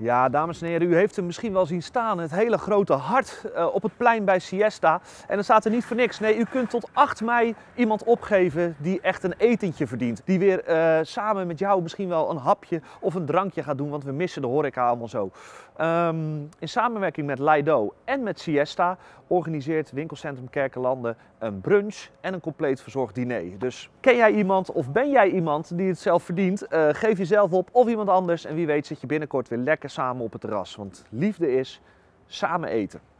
Ja, dames en heren, u heeft hem misschien wel zien staan. Het hele grote hart eh, op het plein bij Siesta. En dat staat er niet voor niks. Nee, u kunt tot 8 mei iemand opgeven die echt een etentje verdient. Die weer eh, samen met jou misschien wel een hapje of een drankje gaat doen. Want we missen de horeca allemaal zo. Ehm, in samenwerking met Lido en met Siesta organiseert Winkelcentrum Kerkenlanden een brunch en een compleet verzorgd diner. Dus ken jij iemand of ben jij iemand die het zelf verdient? Eh, geef jezelf op of iemand anders. En wie weet zit je binnenkort weer lekker samen op het terras. Want liefde is samen eten.